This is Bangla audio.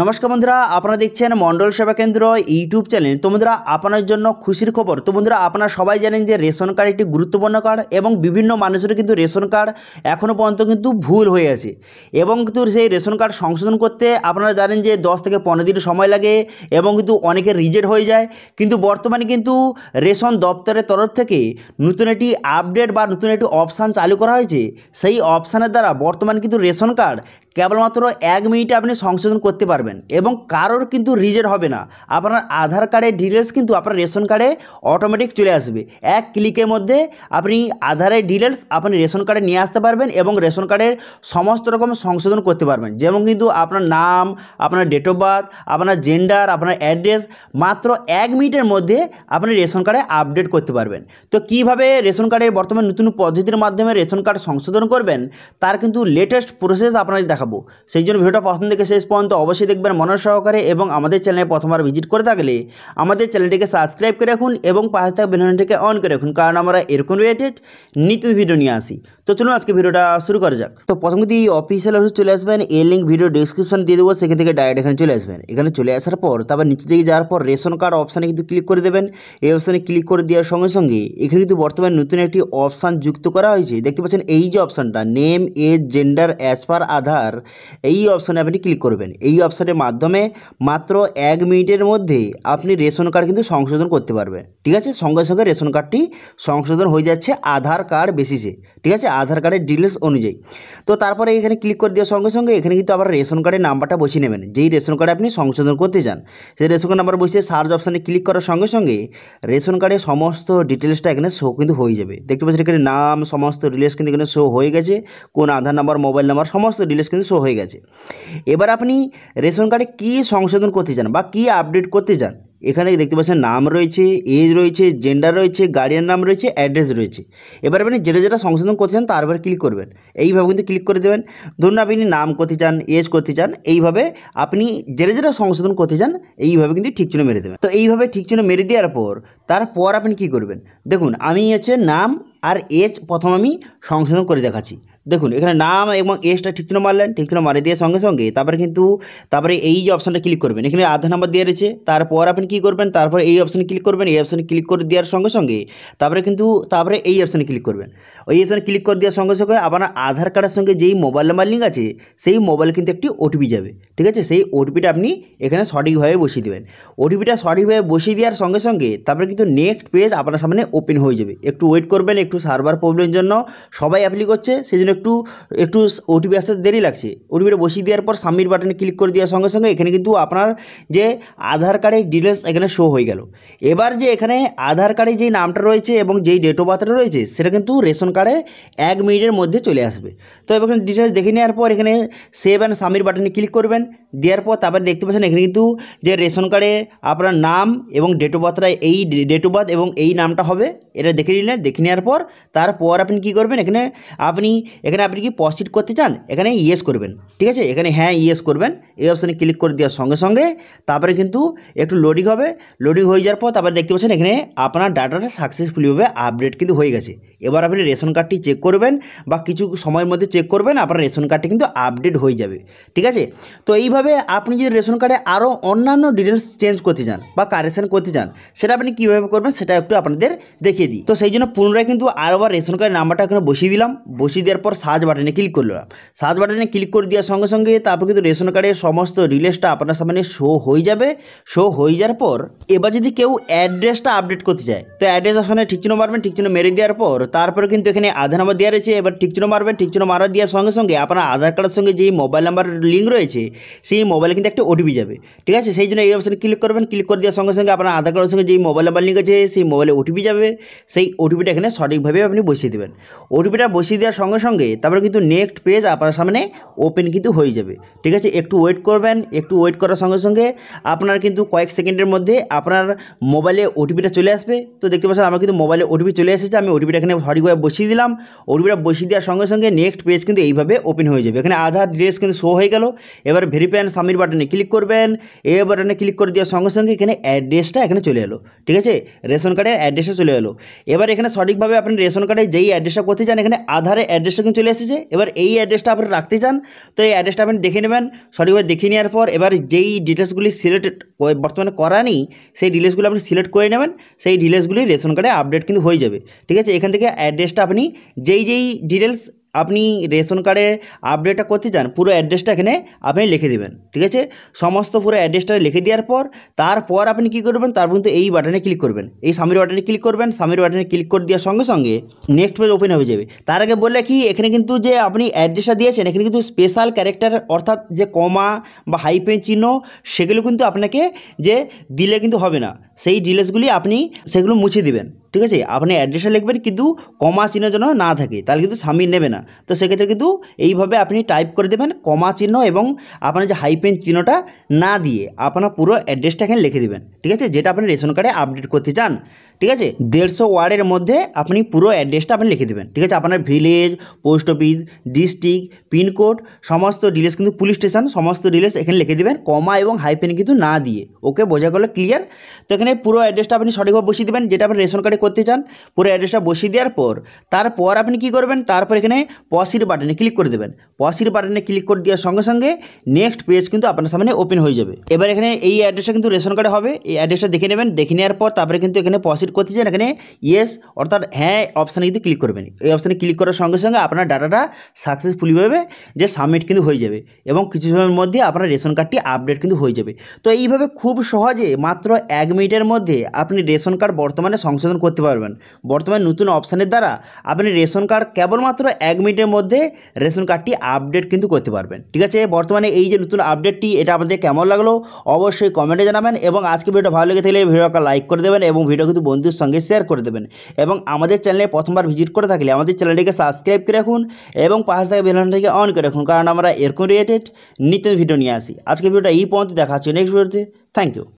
নমস্কার বন্ধুরা আপনারা দেখছেন মন্ডল সেবা কেন্দ্র ইউটিউব চ্যানেল তো বন্ধুরা আপনার জন্য খুশির খবর তো বন্ধুরা আপনারা সবাই জানেন যে রেশন কার্ড একটি গুরুত্বপূর্ণ কার্ড এবং বিভিন্ন মানুষের কিন্তু রেশন কার্ড এখনও পর্যন্ত কিন্তু ভুল হয়ে আছে এবং কিন্তু সেই রেশন কার্ড সংশোধন করতে আপনারা জানেন যে দশ থেকে পনেরো দিন সময় লাগে এবং কিন্তু অনেকে রিজেক্ট হয়ে যায় কিন্তু বর্তমানে কিন্তু রেশন দপ্তরের তরফ থেকে নতুন একটি আপডেট বা নতুন একটি অপশান চালু করা হয়েছে সেই অপশানের দ্বারা বর্তমানে কিন্তু রেশন কার্ড কেবলমাত্র এক মিনিটে আপনি সংশোধন করতে পারেন পারবেন এবং কারোর কিন্তু রিজেক্ট হবে না আপনার আধার কার্ডের ডিটেলস কিন্তু আপনার রেশন কার্ডে অটোমেটিক চলে আসবে এক ক্লিকের মধ্যে আপনি আধারের ডিটেলস আপনি রেশন কার্ডে নিয়ে আসতে পারবেন এবং রেশন কার্ডের সমস্ত রকম সংশোধন করতে পারবেন যেমন কিন্তু আপনার নাম আপনার ডেট অফ বার্থ আপনার জেন্ডার আপনার অ্যাড্রেস মাত্র এক মিনিটের মধ্যে আপনি রেশন কার্ডে আপডেট করতে পারবেন তো কিভাবে রেশন কার্ডের বর্তমান নতুন পদ্ধতির মাধ্যমে রেশন কার্ড সংশোধন করবেন তার কিন্তু লেটেস্ট প্রসেস আপনাদের দেখাবো সেই জন্য ভিডিওটা প্রথম থেকে শেষ পর্যন্ত অবশ্যই অবশ্যই দেখবেন মনোজ সহকারে এবং আমাদের চ্যানেলে প্রথমবার ভিজিট করে থাকলে আমাদের চ্যানেলটিকে সাবস্ক্রাইব করে রাখুন এবং পাশে থাকা বেলনটিকে অন করে রাখুন কারণ আমরা এরকম রিলেটেড নিত্য ভিডিও নিয়ে আসি তো চলুন আজকে ভিডিওটা শুরু করা যাক তো প্রথম যদি অফিসিয়াল অফিস চলে আসবেন এই লিঙ্ক ভিডিও ডিসক্রিপশন দিয়ে দেবো সেখান থেকে ডাইরেক্ট এখানে চলে আসবেন এখানে চলে আসার পর তারপর নিচে দিকে যাওয়ার পর রেশন কার্ড অপশানে কিন্তু ক্লিক করে দেবেন এই অপশানে ক্লিক করে দেওয়ার সঙ্গে সঙ্গে এখানে কিন্তু বর্তমানে নতুন একটি অপশান যুক্ত করা হয়েছে দেখতে পাচ্ছেন এই যে অপশানটা name age gender as per Aadhaar এই অপশানে আপনি ক্লিক করবেন এই অপশানের মাধ্যমে মাত্র এক মিনিটের মধ্যে আপনি রেশন কার্ড কিন্তু সংশোধন করতে পারবেন ঠিক আছে সঙ্গে সঙ্গে রেশন কার্ডটি সংশোধন হয়ে যাচ্ছে আধার কার্ড বেসিসে ঠিক আছে আধার কার্ডের ডিটেলস অনুযায়ী তো তারপরে এখানে ক্লিক করে দেওয়ার সঙ্গে সঙ্গে এখানে কিন্তু আবার রেশন কার্ডের নাম্বারটা বসিয়ে নেবেন যেই রেশন কার্ডে আপনি সংশোধন করতে চান সেই রেশন কার্ড নাম্বার বসিয়ে সার্চ অপশানে ক্লিক করার সঙ্গে সঙ্গে রেশন কার্ডের সমস্ত ডিটেলসটা এখানে শো কিন্তু হয়ে যাবে দেখতে পাচ্ছেন এখানে নাম সমস্ত ডিটেলস কিন্তু এখানে শো হয়ে গেছে কোন আধার নাম্বার মোবাইল নাম্বার সমস্ত ডিটেলস কিন্তু শো হয়ে গেছে এবার আপনি রেশন কার্ডে কী সংশোধন করতে চান বা কী আপডেট করতে চান এখানে দেখতে পাচ্ছেন নাম রয়েছে এজ রয়েছে জেন্ডার রয়েছে গার্ডিয়ান নাম রয়েছে অ্যাড্রেস রয়েছে এবার আপনি যেটা যেটা সংশোধন করতে চান তারপরে ক্লিক করবেন এইভাবে কিন্তু ক্লিক করে দেবেন ধরুন আপনি নাম করতে চান এজ করতে চান এইভাবে আপনি যেটা যেটা সংশোধন করতে চান এইভাবে কিন্তু ঠিক চিহ্ন মেরে দেবেন তো এইভাবে ঠিক চিহ্ন মেরে দেওয়ার পর তারপর আপনি কি করবেন দেখুন আমি হচ্ছে নাম আর এজ প্রথম আমি সংশোধন করে দেখাচ্ছি দেখুন এখানে নাম এবং এজটা ঠিক চিহ্ন মারলেন ঠিক চিহ্ন মারে দিয়ে সঙ্গে সঙ্গে তারপরে কিন্তু তারপরে এই যে অপশানটা ক্লিক করবেন এখানে আধার নাম্বার দিয়ে রয়েছে তারপর আপনি কী করবেন তারপর এই অপশানে ক্লিক করবেন এই অপশানে ক্লিক করে দেওয়ার সঙ্গে সঙ্গে তারপরে কিন্তু তারপরে এই অপশানে ক্লিক করবেন ওই অপশানে ক্লিক করে দেওয়ার সঙ্গে সঙ্গে আপনার আধার কার্ডের সঙ্গে যেই মোবাইল নাম্বার লিঙ্ক আছে সেই মোবাইল কিন্তু একটি ওটিপি যাবে ঠিক আছে সেই ওটিপিটা আপনি এখানে সঠিকভাবে বসিয়ে দেবেন ওটিপিটা সঠিকভাবে বসিয়ে দেওয়ার সঙ্গে সঙ্গে তারপরে কিন্তু নেক্সট পেজ আপনার সামনে ওপেন হয়ে যাবে একটু ওয়েট করবেন একটু একটু সার্ভার প্রবলেমের জন্য সবাই অ্যাপ্লি করছে সেই জন্য একটু একটু ওটিপি আসতে দেরি লাগছে ওটিপিটা বসিয়ে দেওয়ার পর সাবমিট বাটনে ক্লিক করে দেওয়ার সঙ্গে সঙ্গে এখানে কিন্তু আপনার যে আধার কার্ডের ডিটেলস এখানে শো হয়ে গেল এবার যে এখানে আধার কার্ডে যেই নামটা রয়েছে এবং যেই ডেট অফ বার্থটা রয়েছে সেটা কিন্তু রেশন কার্ডে এক মিনিটের মধ্যে চলে আসবে তো এখানে ডিটেলস দেখে নেওয়ার পর এখানে সেভ অ্যান্ড সাবমিট বাটনে ক্লিক করবেন দেওয়ার পর তারপরে দেখতে পাচ্ছেন এখানে কিন্তু যে রেশন কার্ডে আপনার নাম এবং ডেট অফ বার্থটা এই ডেট অফ বার্থ এবং এই নামটা হবে এটা দেখে নিলেন দেখে নেওয়ার পর পর তারপর আপনি কি করবেন এখানে আপনি এখানে আপনি কি প্রসিড করতে চান এখানে ইয়েস করবেন ঠিক আছে এখানে হ্যাঁ ইয়েস করবেন এই অপশানে ক্লিক করে দেওয়ার সঙ্গে সঙ্গে তারপরে কিন্তু একটু লোডিং হবে লোডিং হয়ে যাওয়ার পর তারপরে দেখতে পাচ্ছেন এখানে আপনার ডাটাটা সাকসেসফুলিভাবে আপডেট কিন্তু হয়ে গেছে এবার আপনি রেশন কার্ডটি চেক করবেন বা কিছু সময়ের মধ্যে চেক করবেন আপনার রেশন কার্ডটি কিন্তু আপডেট হয়ে যাবে ঠিক আছে তো এইভাবে আপনি যদি রেশন কার্ডে আরও অন্যান্য ডিটেলস চেঞ্জ করতে চান বা কারেকশান করতে চান সেটা আপনি কীভাবে করবেন সেটা একটু আপনাদের দেখিয়ে দিই তো সেই জন্য পুনরায় কিন্তু বন্ধু আরবার রেশন কার্ডের নাম্বারটা এখানে বসিয়ে দিলাম বসিয়ে দেওয়ার পর সার্চ বাটনে ক্লিক করলাম সার্চ বাটনে ক্লিক করে দেওয়ার সঙ্গে সঙ্গে তারপর কিন্তু রেশন কার্ডের সমস্ত রিলেসটা আপনার সামনে শো হয়ে যাবে শো হয়ে যাওয়ার পর এবার যদি কেউ অ্যাড্রেসটা আপডেট করতে চায় তো অ্যাড্রেস ওখানে ঠিক চিহ্ন মারবেন ঠিক মেরে দেওয়ার পর তারপরে কিন্তু এখানে আধার নাম্বার দেওয়া রয়েছে এবার ঠিক মারবেন ঠিক চিহ্ন মারা দেওয়ার সঙ্গে সঙ্গে আপনার আধার কার্ডের সঙ্গে যেই মোবাইল নাম্বার লিঙ্ক রয়েছে সেই মোবাইলে কিন্তু একটা ওটিপি যাবে ঠিক আছে সেই জন্য এই অপশানে ক্লিক করবেন ক্লিক করে দেওয়ার সঙ্গে সঙ্গে আপনার আধার কার্ডের সঙ্গে যেই মোবাইল নাম্বার লিঙ্ক আছে সেই মোবাইলে ওটিপি যাবে সেই ওটিপিটা এখানে সঠিক সঠিকভাবে আপনি বসিয়ে দেবেন ওটিপিটা বসিয়ে দেওয়ার সঙ্গে সঙ্গে তারপরে কিন্তু নেক্সট পেজ আপনার সামনে ওপেন কিন্তু হয়ে যাবে ঠিক আছে একটু ওয়েট করবেন একটু ওয়েট করার সঙ্গে সঙ্গে আপনার কিন্তু কয়েক সেকেন্ডের মধ্যে আপনার মোবাইলে ওটিপিটা চলে আসবে তো দেখতে পাচ্ছেন আমার কিন্তু মোবাইলে ওটিপি চলে এসেছে আমি ওটিপিটা এখানে সঠিকভাবে বসিয়ে দিলাম ওটিপিটা বসিয়ে দেওয়ার সঙ্গে সঙ্গে নেক্সট পেজ কিন্তু এইভাবে ওপেন হয়ে যাবে এখানে আধার ড্রেস কিন্তু শো হয়ে গেল এবার ভেরিফাইন সামির বাটনে ক্লিক করবেন এ বাটনে ক্লিক করে দেওয়ার সঙ্গে সঙ্গে এখানে অ্যাড্রেসটা এখানে চলে এলো ঠিক আছে রেশন কার্ডের অ্যাড্রেসটা চলে এলো এবার এখানে সঠিকভাবে আপনি রেশন কার্ডে যেই অ্যাড্রেসটা করতে চান এখানে আধারে অ্যাড্রেসটা কিন্তু চলে এসেছে এবার এই অ্যাড্রেসটা আপনি রাখতে চান তো এই অ্যাড্রেসটা আপনি দেখে নেবেন সঠিকভাবে দেখে নেওয়ার পর এবার যেই ডিটেলসগুলি সিলেক্ট বর্তমানে করা নেই সেই ডিটেলসগুলো আপনি সিলেক্ট করে নেবেন সেই ডিটেলসগুলি রেশন কার্ডে আপডেট কিন্তু হয়ে যাবে ঠিক আছে এখান থেকে অ্যাড্রেসটা আপনি যেই যেই ডিটেলস আপনি রেশন কার্ডের আপডেটটা করতে চান পুরো অ্যাড্রেসটা এখানে আপনি লিখে দেবেন ঠিক আছে সমস্ত পুরো অ্যাড্রেসটা লিখে দেওয়ার পর তারপর আপনি কি করবেন তারপর কিন্তু এই বাটনে ক্লিক করবেন এই সামির বাটনে ক্লিক করবেন সামির বাটনে ক্লিক করে দেওয়ার সঙ্গে সঙ্গে নেক্সট পেজ ওপেন হয়ে যাবে তার আগে বললে কি এখানে কিন্তু যে আপনি অ্যাড্রেসটা দিয়েছেন এখানে কিন্তু স্পেশাল ক্যারেক্টার অর্থাৎ যে কমা বা হাইপেন চিহ্ন সেগুলো কিন্তু আপনাকে যে দিলে কিন্তু হবে না সেই ডিটেলসগুলি আপনি সেগুলো মুছে দিবেন ঠিক আছে আপনি অ্যাড্রেসে লিখবেন কিন্তু কমা চিহ্ন যেন না থাকে তাহলে কিন্তু সামিল নেবে না তো সেক্ষেত্রে কিন্তু এইভাবে আপনি টাইপ করে দেবেন কমা চিহ্ন এবং আপনার যে হাইপেন চিহ্নটা না দিয়ে আপনার পুরো অ্যাড্রেসটা এখানে লিখে দেবেন ঠিক আছে যেটা আপনি রেশন কার্ডে আপডেট করতে চান ঠিক আছে দেড়শো ওয়ার্ডের মধ্যে আপনি পুরো অ্যাড্রেসটা আপনি লিখে দেবেন ঠিক আছে আপনার village post office district pincode সমস্ত ডিলেস কিন্তু পুলিশ স্টেশন সমস্ত ডিলেস এখানে লিখে দেবেন কমা এবং হাইফেন কিন্তু না দিয়ে ওকে বোঝা গেলো ক্লিয়ার তো এখানে পুরো অ্যাড্রেসটা আপনি সঠিকভাবে বসিয়ে দেবেন যেটা আপনি রেশন কার্ডে করতে চান পুরো অ্যাড্রেসটা বসিয়ে দেওয়ার পর তারপর আপনি কি করবেন তারপর এখানে পসির বাটনে ক্লিক করে দেবেন পসির বাটনে ক্লিক করে দেওয়ার সঙ্গে সঙ্গে নেক্সট পেজ কিন্তু আপনার সামনে ওপেন হয়ে যাবে এবার এখানে এই অ্যাড্রেসটা কিন্তু রেশন কার্ডে হবে এই অ্যাড্রেসটা দেখে নেবেন দেখে নেওয়ার পর তারপরে কিন্তু এখানে পসির প্রসিড করতেছেন এখানে ইয়েস অর্থাৎ হ্যাঁ অপশানে কিন্তু ক্লিক করবেন এই অপশানে ক্লিক করার সঙ্গে সঙ্গে আপনার ডাটাটা সাকসেসফুলিভাবে যে সাবমিট কিন্তু হয়ে যাবে এবং কিছু সময়ের মধ্যে আপনার রেশন কার্ডটি আপডেট কিন্তু হয়ে যাবে তো এইভাবে খুব সহজে মাত্র এক মিনিটের মধ্যে আপনি রেশন কার্ড বর্তমানে সংশোধন করতে পারবেন বর্তমানে নতুন অপশানের দ্বারা আপনি রেশন কার্ড কেবলমাত্র এক মিনিটের মধ্যে রেশন কার্ডটি আপডেট কিন্তু করতে পারবেন ঠিক আছে বর্তমানে এই যে নতুন আপডেটটি এটা আপনাদের কেমন লাগলো অবশ্যই কমেন্টে জানাবেন এবং আজকে ভিডিওটা ভালো লেগে থাকলে ভিডিওটা লাইক করে দেবেন এবং ভিডিও কিন্তু বন্ধুর সঙ্গে শেয়ার করে দেবেন এবং আমাদের চ্যানেলে প্রথমবার ভিজিট করে থাকলে আমাদের চ্যানেলটিকে সাবস্ক্রাইব করে রাখুন এবং পাশে থাকা বেলানটিকে অন করে রাখুন কারণ আমরা এরকম রিলেটেড নিত্য ভিডিও নিয়ে আসি আজকে ভিডিওটা এই পর্যন্ত দেখা হচ্ছে নেক্সট ভিডিওতে থ্যাংক ইউ